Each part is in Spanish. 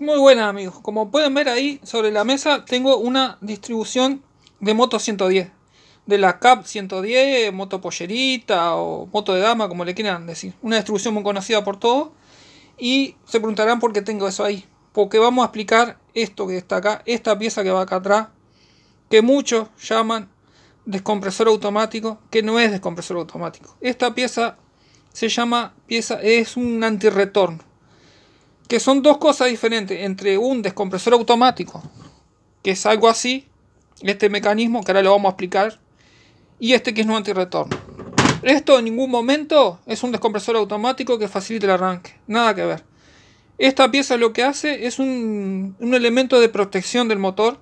Muy buenas amigos, como pueden ver ahí sobre la mesa tengo una distribución de moto 110. De la CAP 110, moto pollerita o moto de dama, como le quieran decir. Una distribución muy conocida por todos. Y se preguntarán por qué tengo eso ahí. Porque vamos a explicar esto que está acá, esta pieza que va acá atrás. Que muchos llaman descompresor automático, que no es descompresor automático. Esta pieza se llama pieza, es un antirretorno que son dos cosas diferentes entre un descompresor automático, que es algo así, este mecanismo que ahora lo vamos a explicar, y este que es no antirretorno. Esto en ningún momento es un descompresor automático que facilite el arranque, nada que ver. Esta pieza lo que hace es un, un elemento de protección del motor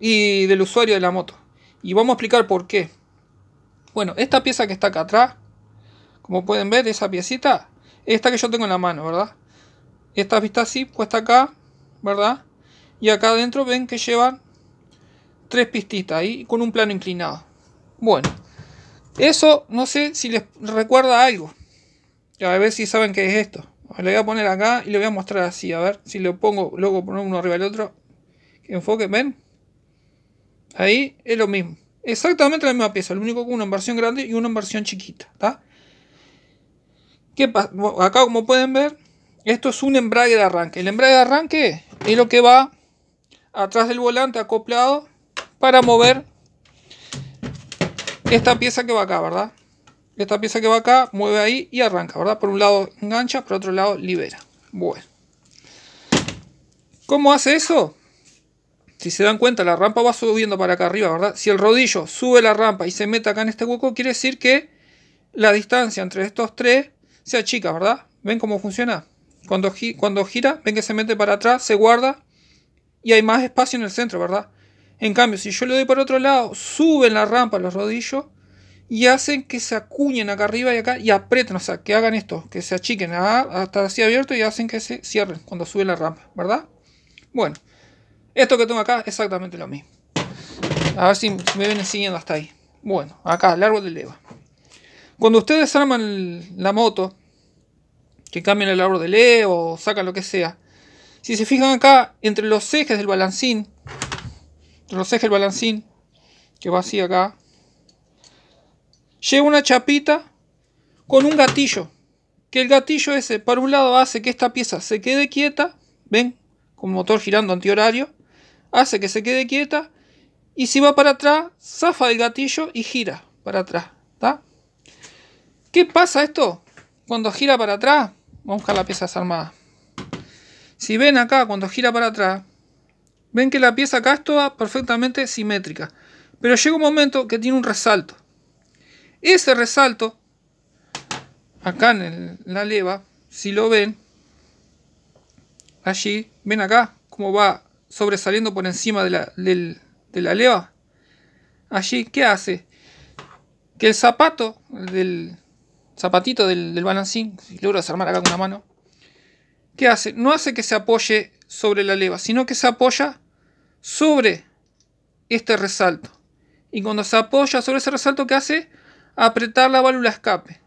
y del usuario de la moto. Y vamos a explicar por qué. Bueno, esta pieza que está acá atrás, como pueden ver, esa piecita, esta que yo tengo en la mano, ¿verdad? Esta vista así puesta acá, ¿verdad? Y acá adentro ven que llevan tres pistitas ahí con un plano inclinado. Bueno, eso no sé si les recuerda algo. A ver si saben qué es esto. Le voy a poner acá y le voy a mostrar así. A ver si lo pongo, luego poner uno arriba del otro. Enfoque, ven. Ahí es lo mismo. Exactamente la misma pieza. Lo único que una en versión grande y una en versión chiquita. ¿Qué pasa? Acá como pueden ver esto es un embrague de arranque. El embrague de arranque es lo que va atrás del volante acoplado para mover esta pieza que va acá, ¿verdad? Esta pieza que va acá mueve ahí y arranca, ¿verdad? Por un lado engancha, por otro lado libera. Bueno. ¿Cómo hace eso? Si se dan cuenta, la rampa va subiendo para acá arriba, ¿verdad? Si el rodillo sube la rampa y se mete acá en este hueco, quiere decir que la distancia entre estos tres se achica, ¿verdad? ¿Ven cómo funciona? Cuando, gira, ven que se mete para atrás, se guarda y hay más espacio en el centro, ¿verdad? En cambio, si yo le doy por otro lado, suben la rampa los rodillos y hacen que se acuñen acá arriba y acá y aprieten, o sea, que hagan esto, que se achiquen hasta así abierto y hacen que se cierren cuando sube la rampa, ¿verdad? Bueno, esto que tengo acá es exactamente lo mismo. A ver si me ven siguiendo hasta ahí. Bueno, acá, largo de leva. Cuando ustedes arman la moto, que cambien el labor de leo o sacan lo que sea. Si se fijan acá, entre los ejes del balancín, entre los ejes del balancín, que va así acá, lleva una chapita con un gatillo. Que el gatillo ese, para un lado, hace que esta pieza se quede quieta, ¿ven? Con motor girando antihorario, hace que se quede quieta, y si va para atrás, zafa el gatillo y gira para atrás, ¿Qué pasa esto cuando gira para atrás? Vamos a buscar las piezas armadas. Si ven acá, cuando gira para atrás, ven que la pieza acá está perfectamente simétrica. Pero llega un momento que tiene un resalto. Ese resalto, acá en, la leva, si lo ven, allí, ven acá, cómo va sobresaliendo por encima de la, de la leva. Allí, ¿qué hace? Que el zapato del, zapatito del, del balancín, si logro desarmar acá con una mano, ¿qué hace? No hace que se apoye sobre la leva, sino que se apoya sobre este resalto. Y cuando se apoya sobre ese resalto, ¿qué hace? Apretar la válvula escape.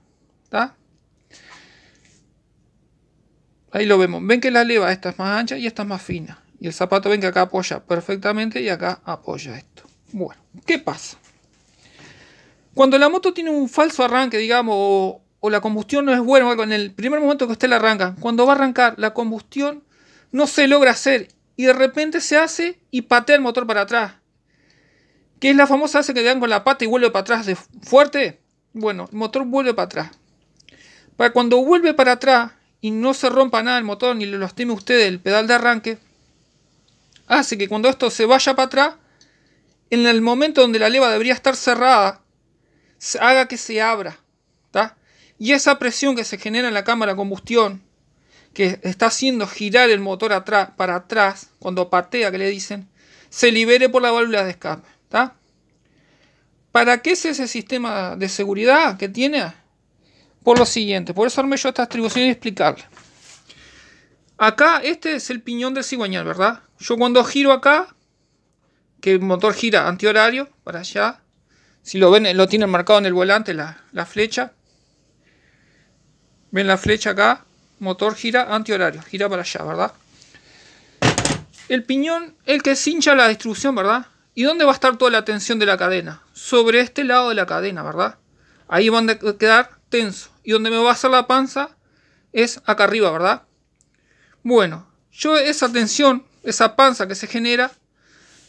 Ahí lo vemos. Ven que la leva esta es más ancha y esta es más fina. Y el zapato ven que acá apoya perfectamente y acá apoya esto. Bueno, ¿qué pasa? Cuando la moto tiene un falso arranque, digamos, o la combustión no es buena, en el primer momento que usted la arranca, cuando va a arrancar, la combustión no se logra hacer y de repente se hace y patea el motor para atrás. Que es la famosa hace que dan con la pata y vuelve para atrás de fuerte. Bueno, el motor vuelve para atrás. Para cuando vuelve para atrás y no se rompa nada el motor ni lo lastime usted el pedal de arranque, hace que cuando esto se vaya para atrás, en el momento donde la leva debería estar cerrada, haga que se abra y esa presión que se genera en la cámara de combustión, que está haciendo girar el motor atrás, para atrás, cuando patea, que le dicen, se libere por la válvula de escape. ¿Para qué es ese sistema de seguridad que tiene? Por lo siguiente, por eso armé yo esta distribución y explicarle. Acá, este es el piñón del cigüeñal, ¿verdad? Yo cuando giro acá, que el motor gira antihorario, para allá. Si lo ven, lo tienen marcado en el volante la, la flecha. Ven la flecha acá, motor gira antihorario, gira para allá, ¿verdad? El piñón, el que cincha la distribución, ¿verdad? ¿Y dónde va a estar toda la tensión de la cadena? Sobre este lado de la cadena, ¿verdad? Ahí van a quedar tenso. Y donde me va a hacer la panza es acá arriba, ¿verdad? Bueno, yo esa tensión, esa panza que se genera,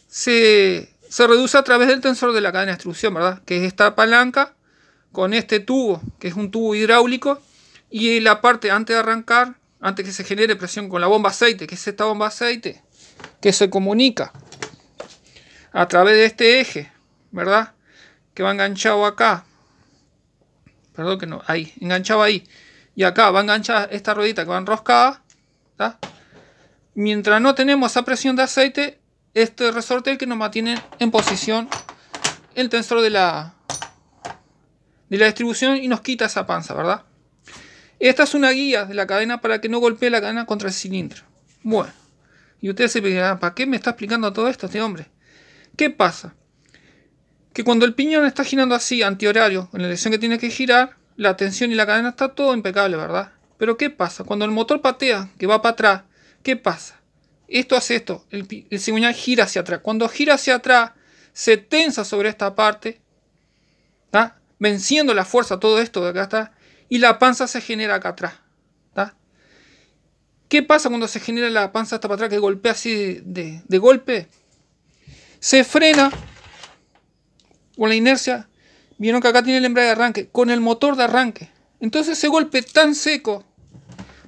se, se reduce a través del tensor de la cadena de distribución, ¿verdad? Que es esta palanca con este tubo, que es un tubo hidráulico, y la parte antes de arrancar, antes que se genere presión con la bomba aceite, que es esta bomba aceite, que se comunica a través de este eje, ¿verdad? Que va enganchado acá. Perdón que no, ahí, enganchado ahí. Y acá va enganchada esta ruedita que va enroscada. Mientras no tenemos esa presión de aceite, este resorte es el que nos mantiene en posición el tensor de la, de la distribución y nos quita esa panza, ¿verdad? Esta es una guía de la cadena para que no golpee la cadena contra el cilindro. Bueno, y ustedes se preguntarán, ah, ¿para qué me está explicando todo esto este hombre? ¿Qué pasa? Que cuando el piñón está girando así, antihorario, en la dirección que tiene que girar, la tensión y la cadena está todo impecable, ¿verdad? Pero ¿qué pasa? Cuando el motor patea, que va para atrás, ¿qué pasa? Esto hace esto, el, cigüeñal gira hacia atrás. Cuando gira hacia atrás, se tensa sobre esta parte, ¿Está? venciendo la fuerza, todo esto de acá está, y la panza se genera acá atrás. ¿Qué pasa cuando se genera la panza hasta para atrás que golpea así de, golpe? Se frena con la inercia. Vieron que acá tiene el embrague de arranque, con el motor de arranque. Entonces ese golpe tan seco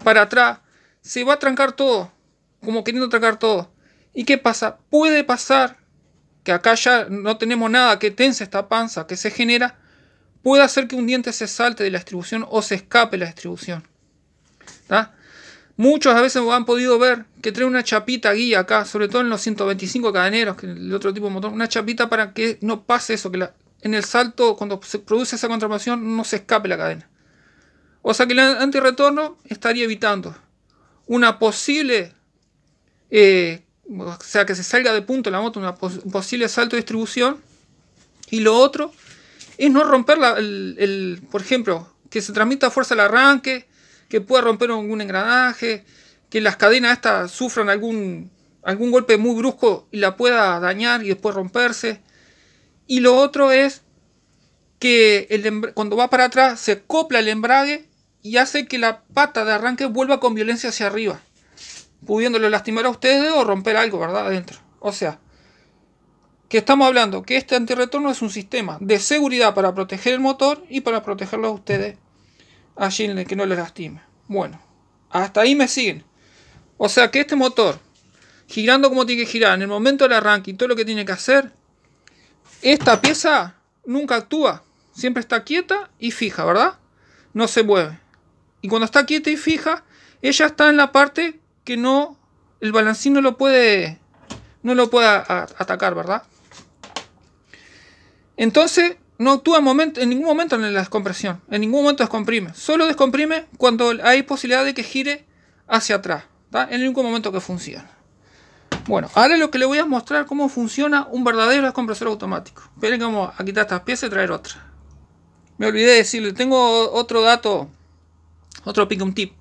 para atrás se va a trancar todo, como queriendo trancar todo. ¿Y qué pasa? Puede pasar que acá ya no tenemos nada que tense esta panza que se genera puede hacer que un diente se salte de la distribución o se escape de la distribución. Muchos a veces han podido ver que trae una chapita guía acá, sobre todo en los 125 cadeneros, que el otro tipo de motor, una chapita para que no pase eso, que en el salto, cuando se produce esa contrapasión, no se escape la cadena. O sea que el antirretorno estaría evitando una posible, eh, o sea, que se salga de punto la moto, una un posible salto de distribución. Y lo otro es no romper, el, por ejemplo, que se transmita fuerza el arranque, que pueda romper algún engranaje, que las cadenas estas sufran algún, algún golpe muy brusco y la pueda dañar y después romperse. Y lo otro es que el, cuando va para atrás se copla el embrague y hace que la pata de arranque vuelva con violencia hacia arriba, pudiéndolo lastimar a ustedes o romper algo, ¿verdad? Adentro. O sea, que estamos hablando que este antirretorno es un sistema de seguridad para proteger el motor y para protegerlo a ustedes allí en que no les lastime. Bueno, hasta ahí me siguen. O sea que este motor, girando como tiene que girar, en el momento del arranque y todo lo que tiene que hacer, esta pieza nunca actúa. Siempre está quieta y fija, ¿verdad? No se mueve. Y cuando está quieta y fija, ella está en la parte que no, el balancín no lo puede, no lo puede atacar, ¿verdad? Entonces, no actúa en, ningún momento en la descompresión, en ningún momento descomprime. Solo descomprime cuando hay posibilidad de que gire hacia atrás, en ningún momento que funcione. Bueno, ahora lo que le voy a mostrar cómo funciona un verdadero descompresor automático. Esperen que vamos a quitar estas piezas y traer otra. Me olvidé de decirle, tengo otro dato, otro pick un tip.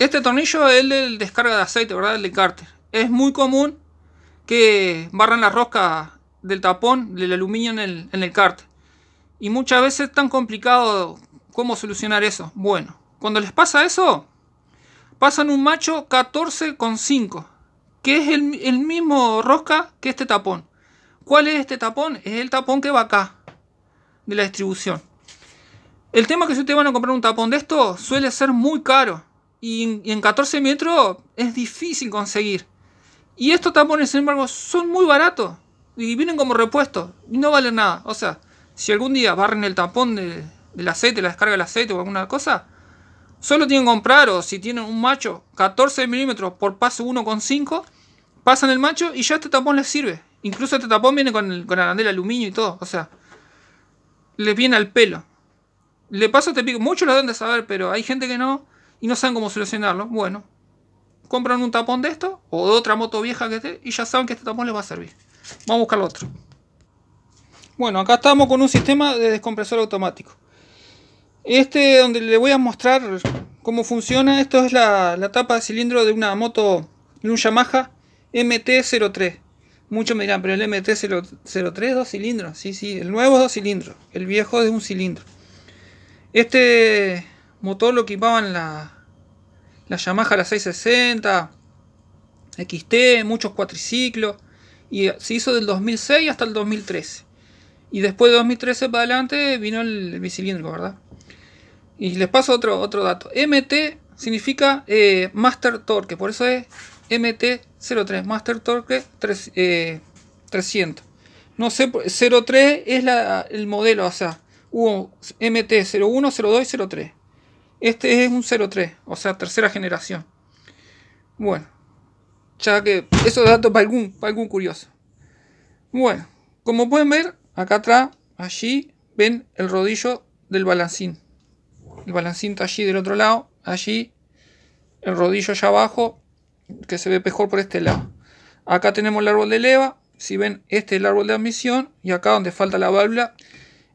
Este tornillo es el del descarga de aceite, ¿verdad? El de cárter. Es muy común que barran la rosca del tapón del aluminio en el, en kart. Y muchas veces es tan complicado cómo solucionar eso. Bueno, cuando les pasa eso, pasan un macho 14,5, que es el, mismo rosca que este tapón. ¿Cuál es este tapón? Es el tapón que va acá, de la distribución. El tema es que si ustedes van a comprar un tapón de esto, suele ser muy caro. Y, y en 14 metros es difícil conseguir. Y estos tapones, sin embargo, son muy baratos y vienen como repuestos y no valen nada. O sea, si algún día barren el tapón de, del aceite, la descarga del aceite o alguna cosa, solo tienen que comprar, o si tienen un macho 14 milímetros por paso 1,5, pasan el macho y ya este tapón les sirve. Incluso este tapón viene con, arandela aluminio y todo, o sea, les viene al pelo. Le paso este pico, muchos lo deben de saber, pero hay gente que no y no saben cómo solucionarlo. Bueno, compran un tapón de esto o de otra moto vieja que esté y ya saben que este tapón les va a servir. Vamos a buscar otro. Bueno, acá estamos con un sistema de descompresor automático. Este donde le voy a mostrar cómo funciona. Esto es la, tapa de cilindro de una moto, de un Yamaha MT-03. Muchos me dirán, pero el MT-03 dos cilindros. Sí, sí, el nuevo es dos cilindros. El viejo es un cilindro. Este motor lo equipaban la, la Yamaha la 660, XT, muchos cuatriciclos y se hizo del 2006 hasta el 2013. Y después de 2013 para adelante vino el, el bicilíndrico, ¿verdad? Y les paso otro, otro dato. MT significa eh, Master Torque, por eso es MT03, Master Torque 3, 300. Eh, no sé, 03 es el modelo, o sea, hubo MT01, 02 y 03. Este es un 03, o sea, tercera generación. Bueno, ya que eso es dato para algún, algún curioso. Bueno, como pueden ver, acá atrás, allí, ven el rodillo del balancín. El balancín está allí del otro lado, allí, el rodillo allá abajo, que se ve mejor por este lado. Acá tenemos el árbol de leva, si ven, este es el árbol de admisión, y acá donde falta la válvula,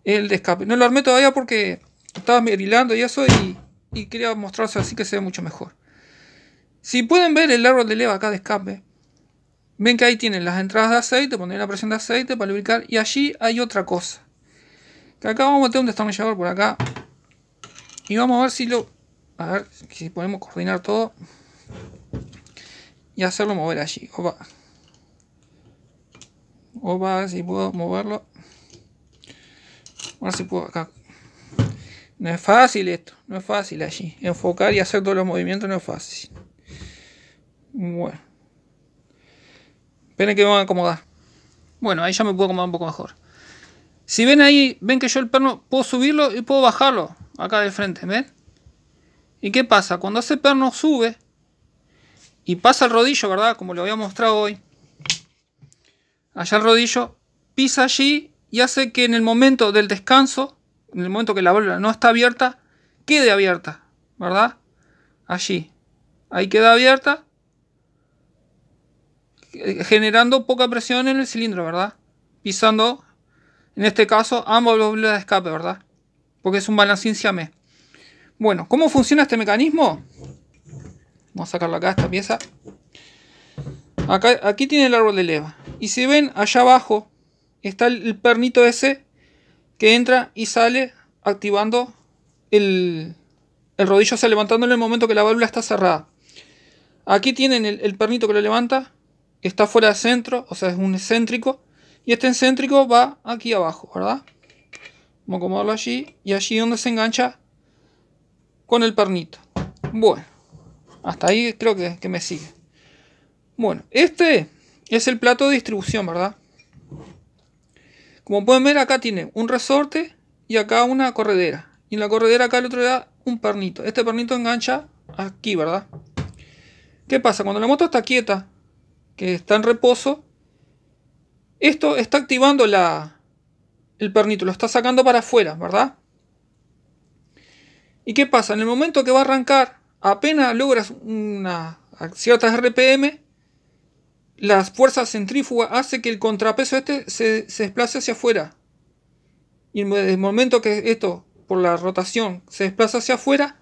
el de escape. No lo armé todavía porque estaba mirilando y eso, y, y quería mostrarse así que se ve mucho mejor. Si pueden ver el árbol de leva acá de escape, ven que ahí tienen las entradas de aceite, poner la presión de aceite para lubricar y allí hay otra cosa. Que acá vamos a meter un destornillador por acá y vamos a ver si lo... A ver si podemos coordinar todo y hacerlo mover allí. Opa. Opa, a ver si puedo moverlo. A ver si puedo acá. No es fácil esto, no es fácil allí. Enfocar y hacer todos los movimientos no es fácil. Bueno. Esperen que me van a acomodar. Bueno, ahí ya me puedo acomodar un poco mejor. Si ven ahí, ven que yo el perno puedo subirlo y puedo bajarlo. Acá de frente, ¿ven? ¿Y qué pasa? Cuando ese perno sube y pasa el rodillo, ¿verdad? Como lo había mostrado hoy. Allá el rodillo pisa allí y hace que en el momento del descanso, en el momento que la válvula no está abierta, quede abierta, ¿verdad? Allí. Ahí queda abierta generando poca presión en el cilindro, ¿verdad? Pisando, en este caso, ambas válvulas de escape, ¿verdad? Porque es un balancín me Bueno, ¿cómo funciona este mecanismo? Vamos a sacarlo acá, esta pieza. aquí tiene el árbol de leva. Y si ven, allá abajo está el pernito ese que entra y sale activando el, el rodillo, o sea, levantándolo en el momento que la válvula está cerrada. Aquí tienen el, el pernito que lo levanta está fuera de centro, o sea, es un excéntrico. Y este excéntrico va aquí abajo, ¿verdad? Vamos a acomodarlo allí. Y allí donde se engancha con el pernito. Bueno, hasta ahí creo que, me sigue. Bueno, este es el plato de distribución, ¿verdad? Como pueden ver, acá tiene un resorte y acá una corredera. Y en la corredera acá el otro da un pernito. Este pernito engancha aquí, ¿verdad? ¿Qué pasa? Cuando la moto está quieta, que está en reposo, esto está activando la, el pernito, lo está sacando para afuera, ¿verdad? ¿Y qué pasa? En el momento que va a arrancar, apenas logras una, cierta RPM, la fuerza centrífuga hace que el contrapeso este se, se desplace hacia afuera. Y en el momento que esto, por la rotación, se desplaza hacia afuera,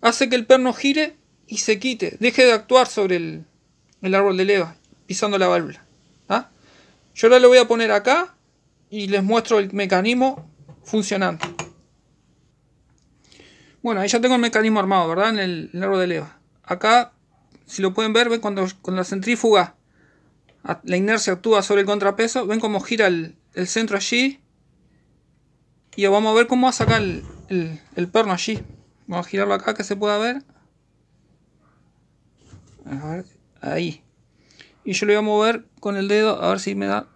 hace que el perno gire y se quite, deje de actuar sobre el, el árbol de leva, pisando la válvula. ¿ah? Yo ahora lo voy a poner acá y les muestro el mecanismo funcionando. Bueno, ahí ya tengo el mecanismo armado, ¿verdad? En el, árbol de leva. Acá, si lo pueden ver, ven cuando con la centrífuga la inercia actúa sobre el contrapeso, ven cómo gira el, centro allí. Y vamos a ver cómo va a sacar el, el, perno allí. Vamos a girarlo acá que se pueda ver. ver. Ahí. Y yo lo voy a mover con el dedo a ver si me da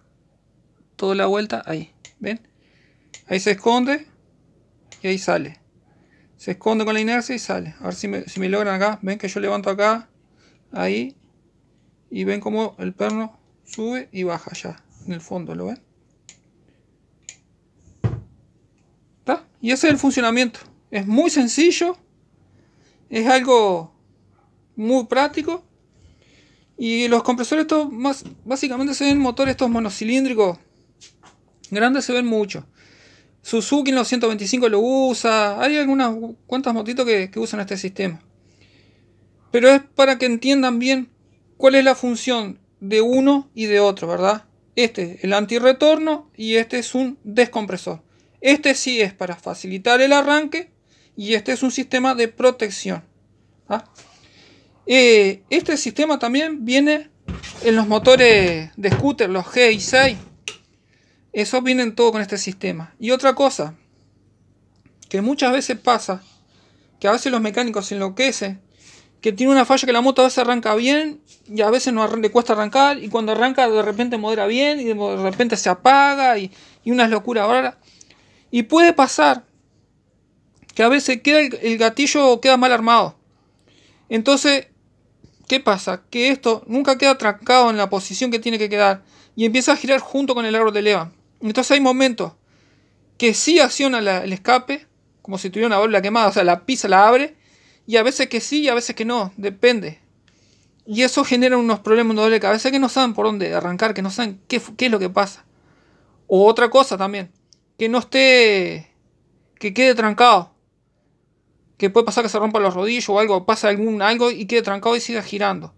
toda la vuelta. Ahí. ¿Ven? Ahí se esconde y ahí sale. Se esconde con la inercia y sale. A ver si me, si me logran acá. Ven que yo levanto acá. Ahí. Y ven como el perno sube y baja ya. En el fondo, ¿lo ven? Y ese es el funcionamiento. Es muy sencillo. Es algo muy práctico. Y los compresores estos más, básicamente se ven motores estos monocilíndricos. Grandes se ven mucho. Suzuki en los 125 lo usa. Hay algunas cuantas motitos que, usan este sistema. Pero es para que entiendan bien cuál es la función de uno y de otro, ¿verdad? Este, el antirretorno y este es un descompresor. Este sí es para facilitar el arranque y este es un sistema de protección. ¿ah? Eh, este sistema también viene en los motores de scooter, los G y 6. viene en todo con este sistema. Y otra cosa que muchas veces pasa, que a veces los mecánicos se enloquecen, que tiene una falla que la moto a veces arranca bien y a veces no le cuesta arrancar y cuando arranca de repente modera bien y de repente se apaga y, una locura ahora. Y puede pasar que a veces queda el, el gatillo queda mal armado. Entonces ¿Qué pasa? Que esto nunca queda trancado en la posición que tiene que quedar y empieza a girar junto con el árbol de leva. Entonces hay momentos que sí acciona el escape, como si tuviera una válvula quemada, o sea, la pisa, la abre, y a veces que sí y a veces que no, depende. Y eso genera unos problemas, doble doble A cabeza que no saben por dónde arrancar, que no saben qué, qué es lo que pasa. O otra cosa también, que no esté, que quede trancado que puede pasar que se rompa los rodillos o algo, pasa algún algo y quede trancado y siga girando.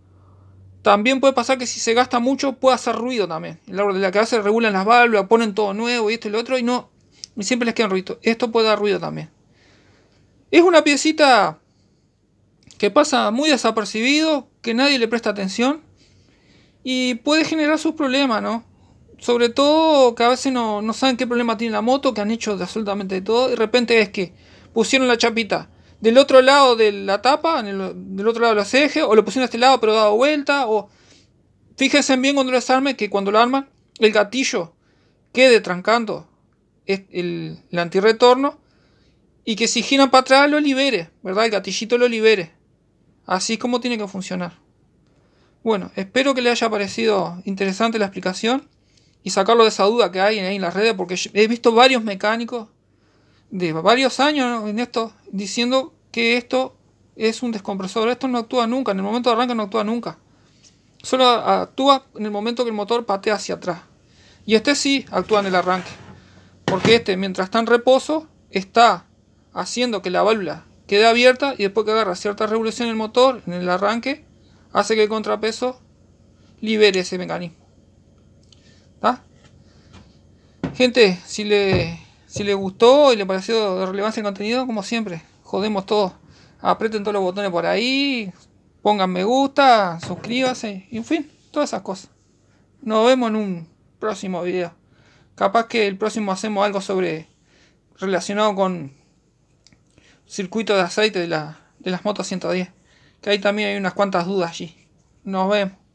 También puede pasar que si se gasta mucho puede hacer ruido también. El hora de la cabeza regulan las válvulas, ponen todo nuevo y esto y lo otro y no. Y siempre les quedan ruido. Esto puede dar ruido también. Es una piecita que pasa muy desapercibido, que nadie le presta atención y puede generar sus problemas, ¿no? Sobre todo que a veces no, saben qué problema tiene la moto, que han hecho de absolutamente todo y de repente es que pusieron la chapita, del otro lado de la tapa, del otro lado de los ejes, o lo pusieron a este lado pero dado vuelta, o fíjense bien cuando lo armen que cuando lo arman el gatillo quede trancando el, el antirretorno y que si giran para atrás lo libere, ¿verdad? El gatillito lo libere. Así es como tiene que funcionar. Bueno, espero que le haya parecido interesante la explicación y sacarlo de esa duda que hay en las redes porque he visto varios mecánicos de varios años en esto, diciendo que esto es un descompresor. Esto no actúa nunca, en el momento de arranque no actúa nunca. Solo actúa en el momento que el motor patea hacia atrás. Y este sí actúa en el arranque. Porque este, mientras está en reposo, está haciendo que la válvula quede abierta y después que agarra cierta revolución el motor en el arranque, hace que el contrapeso libere ese mecanismo. Gente, si le si les gustó y les pareció de relevancia el contenido, como siempre, jodemos todos. Apreten todos los botones por ahí, pongan me gusta, suscríbanse, en fin, todas esas cosas. Nos vemos en un próximo video. Capaz que el próximo hacemos algo sobre relacionado con circuito de aceite de, de las motos 110. Que ahí también hay unas cuantas dudas allí. Nos vemos.